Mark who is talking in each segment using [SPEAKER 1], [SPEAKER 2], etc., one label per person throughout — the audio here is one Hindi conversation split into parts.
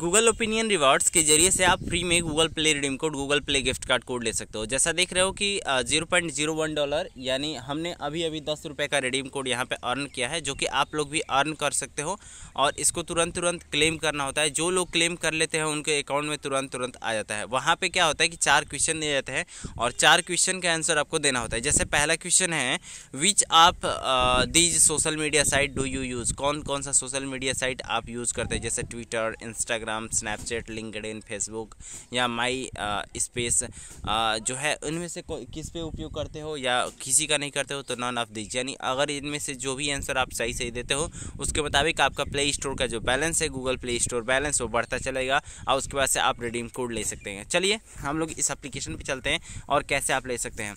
[SPEAKER 1] गूगल ओपिनियन रिवार्ड्स के जरिए से आप फ्री में Google Play redeem code Google Play gift card code ले सकते हो जैसा देख रहे हो कि zero point zero one dollar यानी हमने अभी अभी दस रुपये का रिडीम कोड यहाँ पे अर्न किया है जो कि आप लोग भी अर्न कर सकते हो और इसको तुरंत तुरंत क्लेम करना होता है जो लोग क्लेम कर लेते हैं उनके अकाउंट में तुरंत तुरंत आ जाता है वहाँ पर क्या होता है कि चार क्वेश्चन दिए जाते हैं और चार क्वेश्चन का आंसर आपको देना होता है जैसे पहला क्वेश्चन है which app these social media site do you use कौन कौन सा सोशल मीडिया साइट आप यूज़ करते हैं जैसे Twitter Instagram Instagram Snapchat LinkedIn Facebook या माई स्पेस uh, uh, जो है उनमें से किस पे उपयोग करते हो या किसी का नहीं करते हो तो नॉन ऑफ दिस यानी अगर इनमें से जो भी आंसर आप सही सही देते हो उसके मुताबिक आपका प्ले स्टोर का जो बैलेंस है गूगल प्ले स्टोर बैलेंस वो बढ़ता चलेगा और उसके बाद से आप रिडीम कोड ले सकते हैं चलिए हम लोग इस एप्लीकेशन पर चलते हैं और कैसे आप ले सकते हैं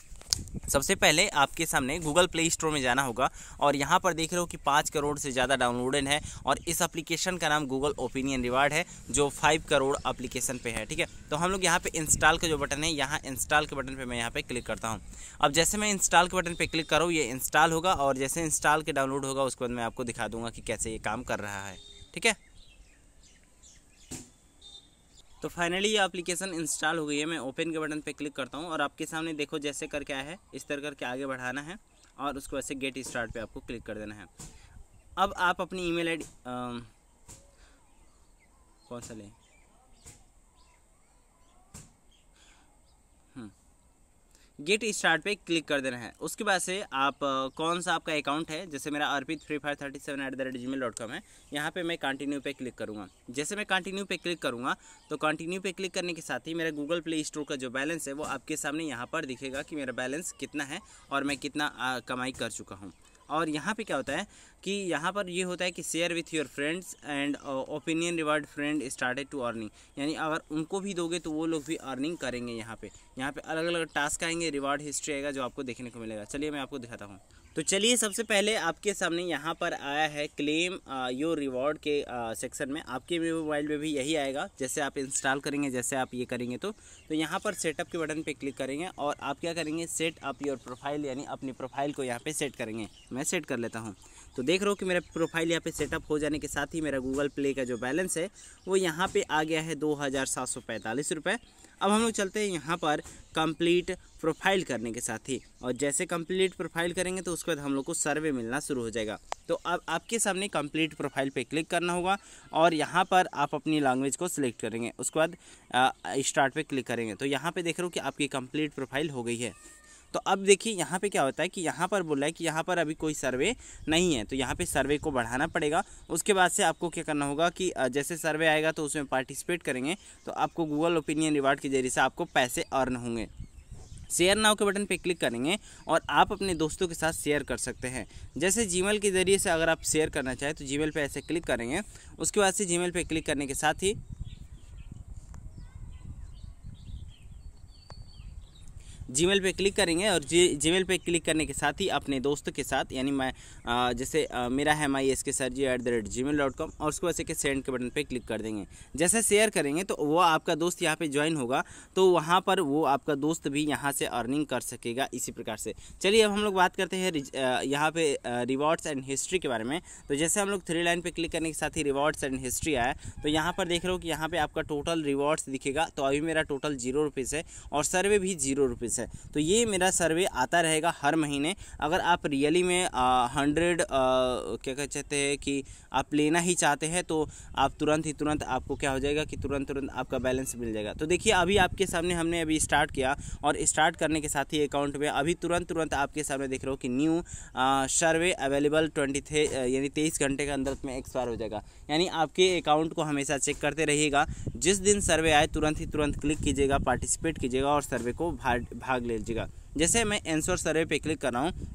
[SPEAKER 1] सबसे पहले आपके सामने गूगल प्ले स्टोर में जाना होगा और यहाँ पर देख रहे हो कि पाँच करोड़ से ज़्यादा डाउनलोडेड है और इस एप्लीकेशन का नाम गूगल ओपिनियन रिवार्ड है जो फाइव करोड़ एप्लीकेशन पे है ठीक है तो हम लोग यहाँ पे इंस्टॉल का जो बटन है यहाँ इंस्टॉल के बटन पर मैं यहाँ पे क्लिक करता हूँ अब जैसे मैं इंस्टॉल के बटन पर क्लिक करूँ ये इंस्टॉल होगा और जैसे इंस्टॉल के डाउनलोड होगा उसके बाद मैं आपको दिखा दूँगा कि कैसे ये काम कर रहा है ठीक है तो फाइनली ये एप्लीकेशन इंस्टॉल हो गई है मैं ओपन के बटन पे क्लिक करता हूँ और आपके सामने देखो जैसे करके आया है इस तरह करके आगे बढ़ाना है और उसको ऐसे गेट स्टार्ट पे आपको क्लिक कर देना है अब आप अपनी ईमेल आईडी कौन सा लें गेट स्टार्ट पे क्लिक कर देना है उसके बाद से आप कौन सा आपका अकाउंट है जैसे मेरा Arpit Free Fire thirty seven at the rate Gmail dot com है यहाँ पर मैं कंटिन्यू पे क्लिक करूँगा जैसे मैं कंटिन्यू पे क्लिक करूँगा तो कंटिन्यू पे क्लिक करने के साथ ही मेरा गूगल प्ले स्टोर का जो बैलेंस है वो आपके सामने यहाँ पर दिखेगा कि मेरा बैलेंस कितना है और मैं कितना कमाई कर चुका हूँ और यहाँ पे क्या होता है कि यहाँ पर ये होता है कि share with your friends and opinion reward friend started to earning यानी अगर उनको भी दोगे तो वो लोग भी अर्निंग करेंगे यहाँ पे यहाँ पे अलग अलग टास्क आएंगे रिवार्ड हिस्ट्री आएगा जो आपको देखने को मिलेगा चलिए मैं आपको दिखाता हूँ तो चलिए सबसे पहले आपके सामने यहाँ पर आया है क्लेम योर रिवॉर्ड के सेक्शन में आपके मोबाइल में भी यही आएगा जैसे आप इंस्टॉल करेंगे जैसे आप ये करेंगे तो तो यहाँ पर सेटअप के बटन पे क्लिक करेंगे और आप क्या करेंगे सेट अप योर प्रोफाइल यानी अपनी प्रोफाइल को यहाँ पे सेट करेंगे मैं सेट कर लेता हूँ तो देख रहे हो कि मेरा प्रोफाइल यहाँ पे सेटअप हो जाने के साथ ही मेरा गूगल प्ले का जो बैलेंस है वो यहाँ पे आ गया है दो हज़ार सात सौ पैंतालीस रुपये अब हम लोग चलते हैं यहाँ पर कंप्लीट प्रोफाइल करने के साथ ही और जैसे कंप्लीट प्रोफाइल करेंगे तो उसके बाद हम लोग को सर्वे मिलना शुरू हो जाएगा तो अब आपके सामने कंप्लीट प्रोफाइल पे क्लिक करना होगा और यहाँ पर आप अपनी लैंग्वेज को सिलेक्ट करेंगे उसके बाद स्टार्ट पे क्लिक करेंगे तो यहाँ पे देख रहे हो कि आपकी कंप्लीट प्रोफाइल हो गई है तो अब देखिए यहाँ पे क्या होता है कि यहाँ पर बोला है कि यहाँ पर अभी कोई सर्वे नहीं है तो यहाँ पे सर्वे को बढ़ाना पड़ेगा उसके बाद से आपको क्या करना होगा कि जैसे सर्वे आएगा तो उसमें पार्टिसिपेट करेंगे तो आपको गूगल ओपिनियन रिवार्ड के जरिए से आपको पैसे अर्न होंगे शेयर नाव के बटन पे क्लिक करेंगे और आप अपने दोस्तों के साथ शेयर कर सकते हैं जैसे जीमेल के ज़रिए से अगर आप शेयर करना चाहें तो जीमेल पे ऐसे क्लिक करेंगे उसके बाद से जीमेल पे क्लिक करने के साथ ही जीमेल पे क्लिक करेंगे और जी जीमेल पे क्लिक करने के साथ ही अपने दोस्तों के साथ यानी मैं आ, जैसे आ, मेरा है my S K sir G at the rate Gmail dot com और उसको वैसे के सेंड के बटन पे क्लिक कर देंगे जैसे शेयर करेंगे तो वो आपका दोस्त यहाँ पे ज्वाइन होगा तो वहाँ पर वो आपका दोस्त भी यहाँ से अर्निंग कर सकेगा इसी प्रकार से चलिए अब हम लोग बात करते हैं यहाँ पर रिवॉर्ड्स एंड हिस्ट्री के बारे में तो जैसे हम लोग थ्री लाइन पर क्लिक करने के साथ ही रिवॉर्ड्स एंड हिस्ट्री आया तो यहाँ पर देख रहे हो कि यहाँ पर आपका टोटल रिवॉर्ड्स दिखेगा तो अभी मेरा टोटल जीरो रुपीज़ है और सर्वे भी जीरो रुपीज़ प्राइस है तो ये मेरा सर्वे आता रहेगा हर महीने अगर आप रियली में हंड्रेड क्या कह हैं कि आप लेना ही चाहते हैं तो आप तुरंत ही तुरंत आपको क्या हो जाएगा कि तुरंत तुरंत आपका बैलेंस मिल जाएगा तो देखिए अभी आपके सामने हमने अभी स्टार्ट किया और स्टार्ट करने के साथ ही अकाउंट में अभी तुरंत तुरंत आपके सामने देख रहे हो कि न्यू सर्वे अवेलेबल ट्वेंटी यानी तेईस घंटे के अंदर में एक्सपायर हो जाएगा यानी आपके अकाउंट को हमेशा चेक करते रहिएगा जिस दिन सर्वे आए तुरंत ही तुरंत क्लिक कीजिएगा पार्टिसिपेट कीजिएगा और सर्वे को भाग ले लीजिएगा जैसे मैं एंसोर सर्वे पे क्लिक कर रहा हूँ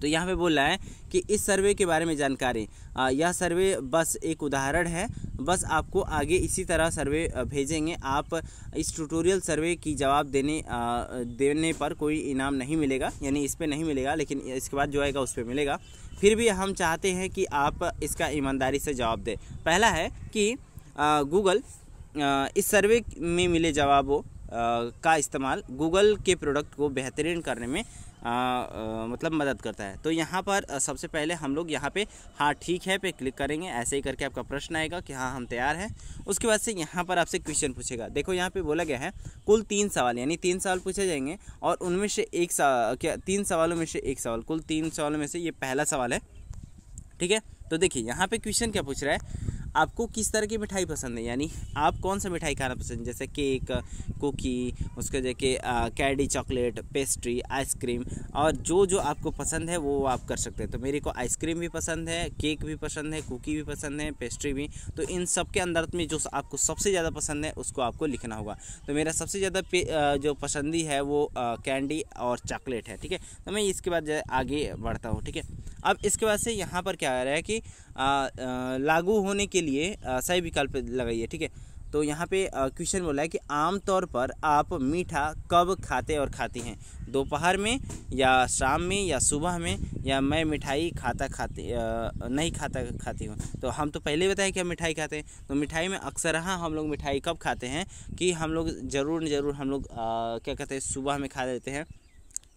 [SPEAKER 1] तो यहाँ पे बोल रहा है कि इस सर्वे के बारे में जानकारी यह सर्वे बस एक उदाहरण है बस आपको आगे इसी तरह सर्वे भेजेंगे आप इस ट्यूटोरियल सर्वे की जवाब देने देने पर कोई इनाम नहीं मिलेगा यानी इस पर नहीं मिलेगा लेकिन इसके बाद जो आएगा उस पर मिलेगा फिर भी हम चाहते हैं कि आप इसका ईमानदारी से जवाब दें पहला है कि गूगल इस सर्वे में मिले जवाबों का इस्तेमाल गूगल के प्रोडक्ट को बेहतरीन करने में आ, आ, मतलब मदद करता है तो यहाँ पर सबसे पहले हम लोग यहाँ पे हाँ ठीक है पे क्लिक करेंगे ऐसे ही करके आपका प्रश्न आएगा कि हाँ हम तैयार हैं उसके बाद से यहाँ पर आपसे क्वेश्चन पूछेगा देखो यहाँ पे बोला गया है कुल तीन सवाल यानी तीन सवाल पूछे जाएंगे और उनमें से एक सवाल क्या तीन सवालों में से एक सवाल कुल तीन सवालों में से ये पहला सवाल है ठीक है तो देखिए यहाँ पर क्वेश्चन क्या पूछ रहा है आपको किस तरह की मिठाई पसंद है यानी आप कौन सा मिठाई खाना पसंद जैसे केक कुकी उसके जैसे कैडी चॉकलेट पेस्ट्री आइसक्रीम और जो जो आपको पसंद है वो आप कर सकते हैं तो मेरे को आइसक्रीम भी पसंद है केक भी पसंद है कुकी भी पसंद है पेस्ट्री भी तो इन सब के अंदर में जो आपको सबसे ज़्यादा पसंद है उसको आपको लिखना होगा तो मेरा सबसे ज़्यादा जो पसंदी है वो कैंडी और चॉकलेट है ठीक है तो मैं इसके बाद आगे बढ़ता हूँ ठीक है अब इसके बाद से यहाँ पर क्या आ रहा है कि लागू होने के के लिए सही विकल्प लगाइए ठीक है तो यहाँ पे क्वेश्चन बोला है कि आमतौर पर आप मीठा कब खाते और खाती हैं दोपहर में या शाम में या सुबह में या मैं मिठाई खाता खाते नहीं खाता खाती हूँ तो हम तो पहले बताएं कि हम मिठाई खाते हैं तो मिठाई में अक्सर हाँ हम लोग मिठाई कब खाते हैं कि हम लोग ज़रूर ज़रूर हम लोग क्या कहते हैं सुबह में खा लेते हैं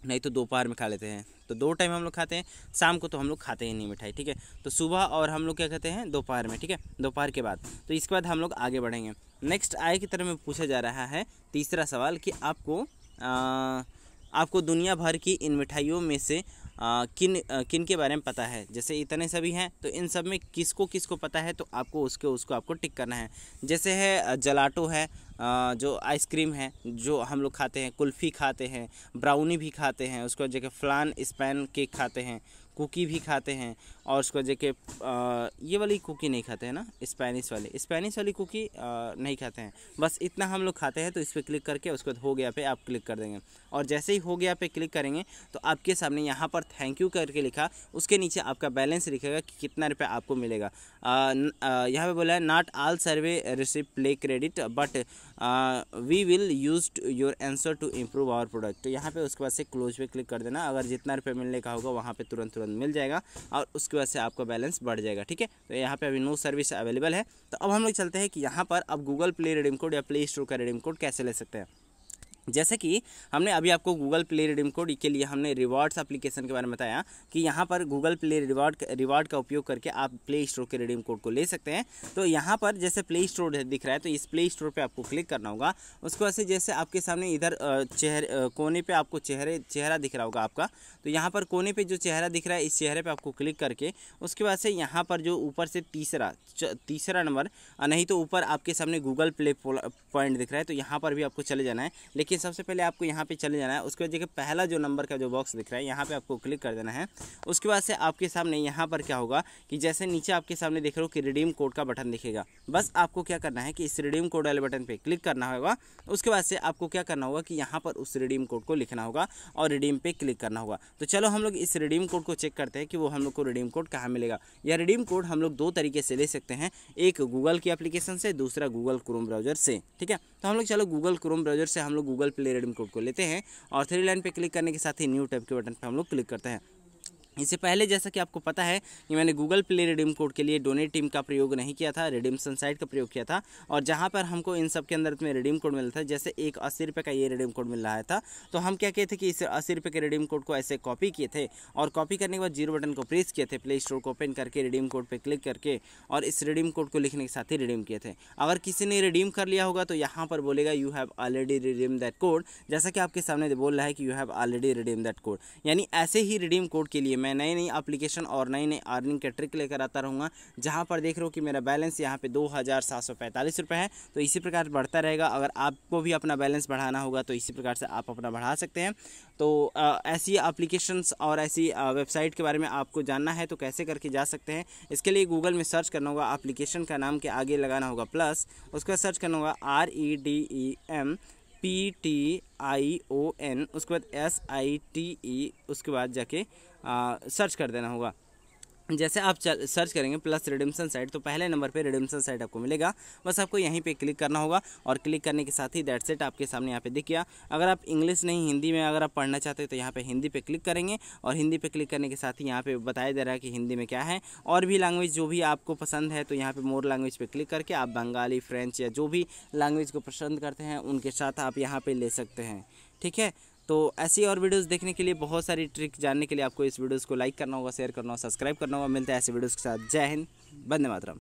[SPEAKER 1] नहीं तो दोपहर में खा लेते हैं तो दो टाइम हम लोग खाते हैं शाम को तो हम लोग खाते ही नहीं मिठाई ठीक है तो सुबह और हम लोग क्या कहते हैं दोपहर में ठीक है दोपहर के बाद तो इसके बाद हम लोग आगे बढ़ेंगे नेक्स्ट आय की तरफ में पूछा जा रहा है तीसरा सवाल कि आपको आ, आपको दुनिया भर की इन मिठाइयों में से आ, किन आ, किन के बारे में पता है जैसे इतने सभी हैं तो इन सब में किसको किसको पता है तो आपको उसके उसको आपको टिक करना है जैसे है जलाटो है जो आइसक्रीम है जो हम लोग खाते हैं कुल्फ़ी खाते हैं ब्राउनी भी खाते हैं उसको जगह फ्लान स्पैन केक खाते हैं कुकी भी खाते हैं और उसको जगह ये वाली कुकी नहीं खाते हैं ना स्पेनिश वाली स्पेनिश वाली कुकी नहीं खाते हैं बस इतना हम लोग खाते हैं तो इस पर क्लिक करके उसको हो गया पे आप क्लिक कर देंगे और जैसे ही हो गया पे क्लिक करेंगे तो आपके सामने यहाँ पर थैंक यू करके लिखा उसके नीचे आपका बैलेंस लिखेगा कि कितना रुपये आपको मिलेगा यहाँ पर बोला है not all survey receive Play credit but we will use your answer to improve our product तो यहाँ पे उसके बाद से क्लोज पे क्लिक कर देना अगर जितना रुपये मिलने का होगा वहाँ पे तुरंत तुरंत मिल जाएगा और उसके बाद से आपका बैलेंस बढ़ जाएगा ठीक है तो यहाँ पे अभी नो सर्विस अवेलेबल है तो अब हम लोग चलते हैं कि यहाँ पर अब गूगल प्ले रिडीम कोड या प्ले स्टोर का रिडीम कोड कैसे ले सकते हैं जैसे कि हमने अभी आपको गूगल प्ले रिडीम कोड के लिए हमने रिवार्ड्स एप्लीकेशन के बारे में बताया कि यहाँ पर गूगल प्ले रिवार्ड रिवार्ड का उपयोग करके आप प्ले स्टोर के रिडीम कोड को ले सकते हैं तो यहाँ पर जैसे प्ले स्टोर दिख रहा है तो इस प्ले स्टोर पे आपको क्लिक करना होगा उसके बाद से जैसे आपके सामने इधर चेहरे कोने पर आपको चेहरे चेहरा दिख रहा होगा आपका तो यहाँ पर कोने पर जो चेहरा दिख रहा है इस चेहरे पर आपको क्लिक करके उसके बाद से यहाँ पर जो ऊपर से तीसरा तीसरा नंबर नहीं तो ऊपर आपके सामने गूगल प्ले पॉइंट दिख रहा है तो यहाँ पर भी आपको चले जाना है लेकिन देखिए सबसे पहले आपको यहाँ पे चले जाना है उसके बाद देखिए पहला जो नंबर का जो बॉक्स दिख रहा है यहाँ पे आपको क्लिक कर देना है उसके बाद से आपके सामने यहाँ पर क्या होगा कि जैसे नीचे आपके सामने देख रहे हो कि रिडीम कोड का बटन दिखेगा बस आपको क्या करना है कि इस रिडीम कोड वाले बटन पर क्लिक करना होगा उसके बाद से आपको क्या करना होगा कि यहाँ पर उस रिडीम कोड को लिखना होगा और रिडीम पर क्लिक करना होगा तो चलो हम लोग इस रिडीम कोड को चेक करते हैं कि वो हम लोग को रिडीम कोड कहाँ मिलेगा या रिडीम कोड हम लोग दो तरीके से ले सकते हैं एक गूगल की अप्लीकेशन से दूसरा गूगल क्रोम ब्राउजर से ठीक है तो हम लोग चलो गूगल क्रोम ब्राउजर से हम लोग गूगल प्ले रेडम कोड को लेते हैं और थ्री लाइन पर क्लिक करने के साथ ही न्यू टैब के बटन पर हम लोग क्लिक करते हैं इससे पहले जैसा कि आपको पता है कि मैंने गूगल प्ले रिडीम कोड के लिए डोनेट टीम का प्रयोग नहीं किया था रिडीम सनसाइट का प्रयोग किया था और जहाँ पर हमको इन सब के अंदर में रिडीम कोड मिला था जैसे एक अस्सी रुपये का ये रिडीम कोड मिल रहा था तो हम क्या किए थे कि इस अस्सी रुपये के रिडीम कोड को ऐसे कॉपी किए थे और कॉपी करने के बाद जीरो बटन को प्रेस किए थे प्ले स्टोर को ओपन करके रिडीम कोड पर क्लिक करके और इस रिडीम कोड को लिखने के साथ ही रिडीम किए थे अगर किसी ने रिडीम कर लिया होगा तो यहाँ पर बोलेगा you have already redeem that code जैसा कि आपके सामने बोल रहा है कि you have already redeem that code यानी ऐसे ही रिडीम कोड के लिए मैं नई नई अप्लीकेशन और नई नई अर्निंग के ट्रिक लेकर आता रहूँगा जहाँ पर देख रहे हो कि मेरा बैलेंस यहाँ पे दो हज़ार सात सौ पैंतालीस रुपये है तो इसी प्रकार बढ़ता रहेगा अगर आपको भी अपना बैलेंस बढ़ाना होगा तो इसी प्रकार से आप अपना बढ़ा सकते हैं तो ऐसी अप्लीकेशन और ऐसी वेबसाइट के बारे में आपको जानना है तो कैसे करके जा सकते हैं इसके लिए गूगल में सर्च करना होगा अप्लीकेशन का नाम के आगे लगाना होगा प्लस उसके बाद सर्च करना होगा R E D E M P T I O N उसके बाद एस आई टी ई उसके बाद जाके सर्च कर देना होगा जैसे आप सर्च करेंगे प्लस रिडिम्सन साइट तो पहले नंबर पे रिडिम्सन साइट आपको मिलेगा बस आपको यहीं पे क्लिक करना होगा और क्लिक करने के साथ ही दैट सेट आपके सामने यहाँ पे दिख गया अगर आप इंग्लिश नहीं हिंदी में अगर आप पढ़ना चाहते हो तो यहाँ पे हिंदी पे क्लिक करेंगे और हिंदी पे क्लिक करने के साथ ही यहाँ पर बताया दे रहा है कि हिंदी में क्या है और भी लैंग्वेज जो भी आपको पसंद है तो यहाँ पर मोर लैंग्वेज पर क्लिक करके आप बंगाली फ्रेंच या जो भी लैंग्वेज को पसंद करते हैं उनके साथ आप यहाँ पर ले सकते हैं ठीक है तो ऐसी और वीडियोस देखने के लिए बहुत सारी ट्रिक जानने के लिए आपको इस वीडियोस को लाइक करना होगा शेयर करना होगा सब्सक्राइब करना होगा मिलता है ऐसे वीडियोस के साथ जय हिंद बंदे मातरम